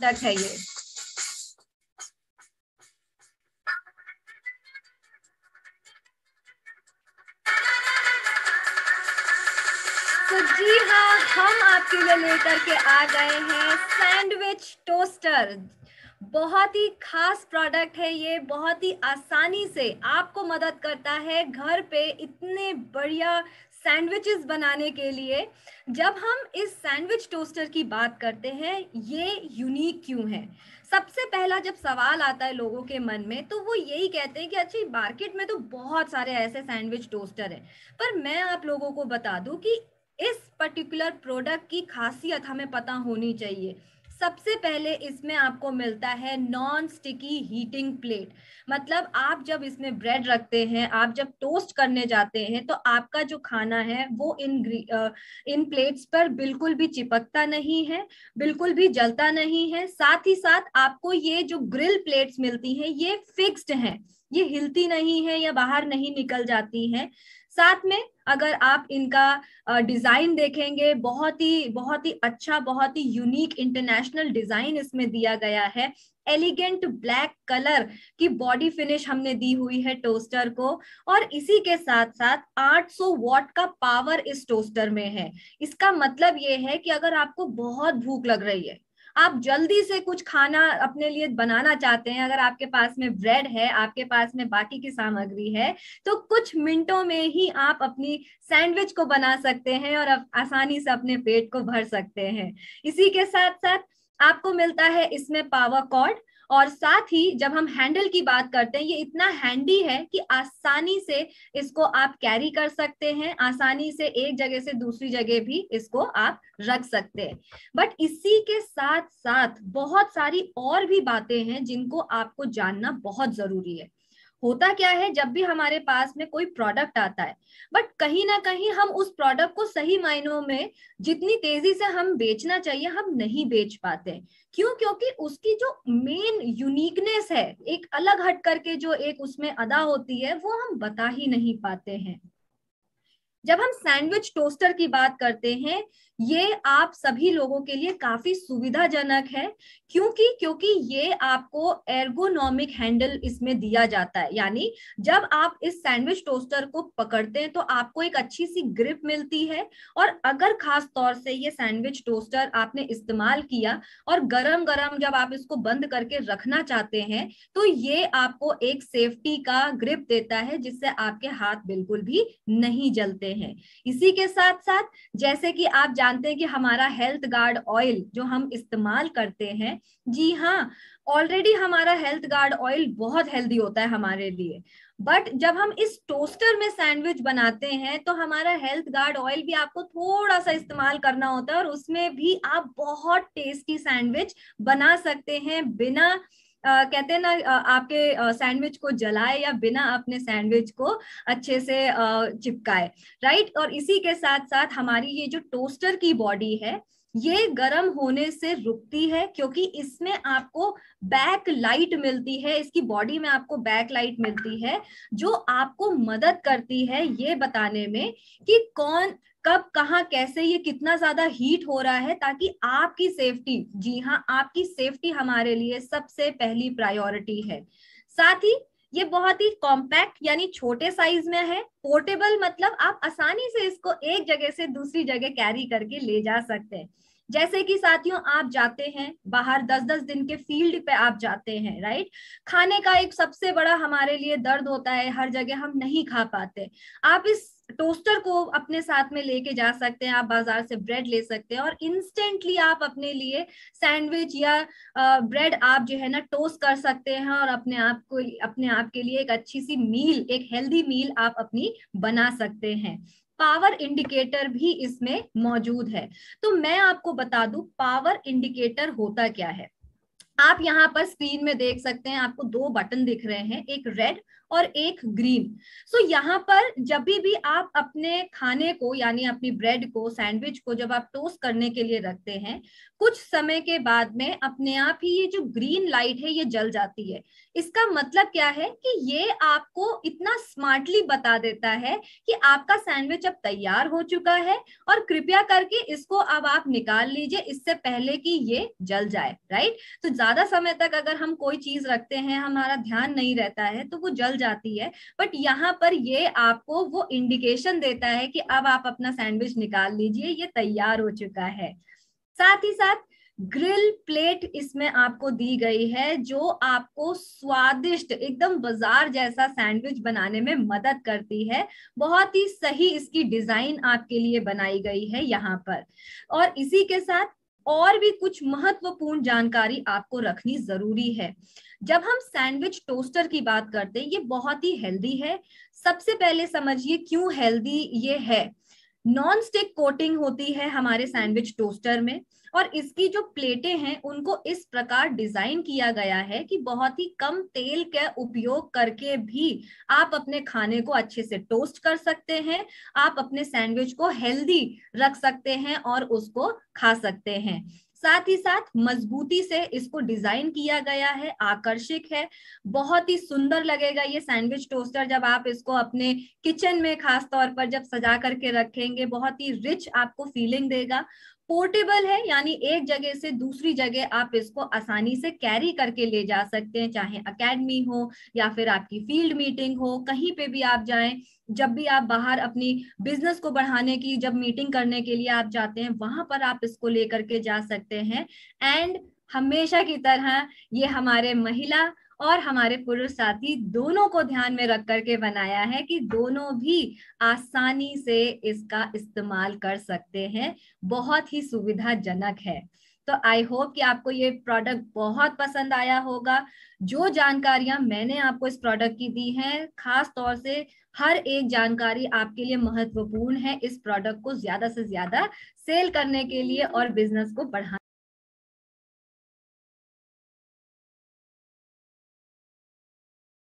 product है ये तो जी हाँ हम आपके लिए लेकर के आ गए हैं सैंडविच टोस्टर बहुत ही खास प्रोडक्ट है ये बहुत ही आसानी से आपको मदद करता है घर पे इतने बढ़िया सैंडविचेस बनाने के लिए जब हम इस सैंडविच टोस्टर की बात करते हैं ये यूनिक क्यों है सबसे पहला जब सवाल आता है लोगों के मन में तो वो यही कहते हैं कि अच्छी मार्केट में तो बहुत सारे ऐसे सैंडविच टोस्टर हैं पर मैं आप लोगों को बता दूं कि इस पर्टिकुलर प्रोडक्ट की खासियत हमें पता होनी चाहिए सबसे पहले इसमें आपको मिलता है नॉन स्टिकी हीटिंग प्लेट मतलब आप जब इसमें ब्रेड रखते हैं आप जब टोस्ट करने जाते हैं तो आपका जो खाना है वो इन इन प्लेट्स पर बिल्कुल भी चिपकता नहीं है बिल्कुल भी जलता नहीं है साथ ही साथ आपको ये जो ग्रिल प्लेट्स मिलती हैं ये फिक्स्ड हैं ये हिलती नहीं है या बाहर नहीं निकल जाती हैं साथ में अगर आप इनका डिजाइन देखेंगे बहुत ही बहुत ही अच्छा बहुत ही यूनिक इंटरनेशनल डिजाइन इसमें दिया गया है एलिगेंट ब्लैक कलर की बॉडी फिनिश हमने दी हुई है टोस्टर को और इसी के साथ साथ 800 वॉट का पावर इस टोस्टर में है इसका मतलब ये है कि अगर आपको बहुत भूख लग रही है आप जल्दी से कुछ खाना अपने लिए बनाना चाहते हैं अगर आपके पास में ब्रेड है आपके पास में बाकी की सामग्री है तो कुछ मिनटों में ही आप अपनी सैंडविच को बना सकते हैं और आसानी से अपने पेट को भर सकते हैं इसी के साथ साथ आपको मिलता है इसमें पावर कॉर्ड और साथ ही जब हम हैंडल की बात करते हैं ये इतना हैंडी है कि आसानी से इसको आप कैरी कर सकते हैं आसानी से एक जगह से दूसरी जगह भी इसको आप रख सकते हैं बट इसी के साथ साथ बहुत सारी और भी बातें हैं जिनको आपको जानना बहुत जरूरी है होता क्या है जब भी हमारे पास में कोई प्रोडक्ट आता है बट कहीं ना कहीं हम उस प्रोडक्ट को सही मायनों में जितनी तेजी से हम बेचना चाहिए हम नहीं बेच पाते क्यों क्योंकि उसकी जो मेन यूनिकनेस है एक अलग हट करके जो एक उसमें अदा होती है वो हम बता ही नहीं पाते हैं जब हम सैंडविच टोस्टर की बात करते हैं ये आप सभी लोगों के लिए काफी सुविधाजनक है क्योंकि क्योंकि ये आपको एर्गोनॉमिक हैंडल इसमें दिया जाता है यानी जब आप इस सैंडविच टोस्टर को पकड़ते हैं तो आपको एक अच्छी सी ग्रिप मिलती है और अगर खास तौर से ये सैंडविच टोस्टर आपने इस्तेमाल किया और गरम गरम जब आप इसको बंद करके रखना चाहते हैं तो ये आपको एक सेफ्टी का ग्रिप देता है जिससे आपके हाथ बिल्कुल भी नहीं जलते हैं इसी के साथ साथ जैसे कि आप जा जानते हैं कि हमारा हेल्थ गार्ड ऑयल जो हम इस्तेमाल करते हैं जी हाँ ऑलरेडी हमारा हेल्थ गार्ड ऑयल बहुत हेल्दी होता है हमारे लिए बट जब हम इस टोस्टर में सैंडविच बनाते हैं तो हमारा हेल्थ गार्ड ऑयल भी आपको थोड़ा सा इस्तेमाल करना होता है और उसमें भी आप बहुत टेस्टी सैंडविच बना सकते हैं बिना आ, कहते हैं ना आपके सैंडविच को जलाए या बिना अपने सैंडविच को अच्छे से चिपकाए राइट और इसी के साथ साथ हमारी ये जो टोस्टर की बॉडी है ये गर्म होने से रुकती है क्योंकि इसमें आपको बैक लाइट मिलती है इसकी बॉडी में आपको बैक लाइट मिलती है जो आपको मदद करती है ये बताने में कि कौन कब कहा कैसे ये कितना ज्यादा हीट हो रहा है ताकि आपकी सेफ्टी जी हाँ आपकी सेफ्टी हमारे लिए सबसे पहली प्रायोरिटी है साथ ही ये बहुत ही कॉम्पैक्ट यानी छोटे साइज में है पोर्टेबल मतलब आप आसानी से इसको एक जगह से दूसरी जगह कैरी करके ले जा सकते हैं जैसे कि साथियों आप जाते हैं बाहर दस दस दिन के फील्ड पे आप जाते हैं राइट खाने का एक सबसे बड़ा हमारे लिए दर्द होता है हर जगह हम नहीं खा पाते आप इस टोस्टर को अपने साथ में लेके जा सकते हैं आप बाजार से ब्रेड ले सकते हैं और इंस्टेंटली आप अपने लिए सैंडविच या ब्रेड आप जो है ना टोस्ट कर सकते हैं और अपने आप को अपने आप के लिए एक अच्छी सी मील एक हेल्दी मील आप अपनी बना सकते हैं पावर इंडिकेटर भी इसमें मौजूद है तो मैं आपको बता दू पावर इंडिकेटर होता क्या है आप यहाँ पर स्क्रीन में देख सकते हैं आपको दो बटन दिख रहे हैं एक रेड और एक ग्रीन सो so, यहाँ पर जब भी आप अपने खाने को यानी अपनी ब्रेड को सैंडविच को जब आप टोस्ट करने के लिए रखते हैं कुछ समय के बाद में अपने आप ही ये जो ग्रीन लाइट है ये जल जाती है इसका मतलब क्या है कि ये आपको इतना स्मार्टली बता देता है कि आपका सैंडविच अब तैयार हो चुका है और कृपया करके इसको अब आप निकाल लीजिए इससे पहले कि ये जल जाए राइट तो ज्यादा समय तक अगर हम कोई चीज रखते हैं हमारा ध्यान नहीं रहता है तो वो जल जाती है बट यहाँ पर ये आपको वो इंडिकेशन देता है कि अब आप अपना सैंडविच निकाल लीजिए ये तैयार हो चुका है साथ ही साथ ग्रिल प्लेट इसमें आपको दी गई है जो आपको स्वादिष्ट एकदम बाजार जैसा सैंडविच बनाने में मदद करती है बहुत ही सही इसकी डिजाइन आपके लिए बनाई गई है यहाँ पर और इसी के साथ और भी कुछ महत्वपूर्ण जानकारी आपको रखनी जरूरी है जब हम सैंडविच टोस्टर की बात करते हैं ये बहुत ही हेल्दी है सबसे पहले समझिए क्यों हेल्दी ये है नॉन स्टिक कोटिंग होती है हमारे सैंडविच टोस्टर में और इसकी जो प्लेटें हैं उनको इस प्रकार डिजाइन किया गया है कि बहुत ही कम तेल का उपयोग करके भी आप अपने खाने को अच्छे से टोस्ट कर सकते हैं आप अपने सैंडविच को हेल्दी रख सकते हैं और उसको खा सकते हैं साथ ही साथ मजबूती से इसको डिजाइन किया गया है आकर्षक है बहुत ही सुंदर लगेगा ये सैंडविच टोस्टर जब आप इसको अपने किचन में खास तौर पर जब सजा करके रखेंगे बहुत ही रिच आपको फीलिंग देगा पोर्टेबल है यानी एक जगह से दूसरी जगह आप इसको आसानी से कैरी करके ले जा सकते हैं चाहे अकेडमी हो या फिर आपकी फील्ड मीटिंग हो कहीं पे भी आप जाएं जब भी आप बाहर अपनी बिजनेस को बढ़ाने की जब मीटिंग करने के लिए आप जाते हैं वहां पर आप इसको लेकर के जा सकते हैं एंड हमेशा की तरह ये हमारे महिला और हमारे पुरुष साथी दोनों को ध्यान में रख करके बनाया है कि दोनों भी आसानी से इसका इस्तेमाल कर सकते हैं बहुत ही सुविधाजनक है तो आई होप कि आपको ये प्रोडक्ट बहुत पसंद आया होगा जो जानकारियां मैंने आपको इस प्रोडक्ट की दी हैं खास तौर से हर एक जानकारी आपके लिए महत्वपूर्ण है इस प्रोडक्ट को ज्यादा से ज्यादा सेल करने के लिए और बिजनेस को बढ़ाने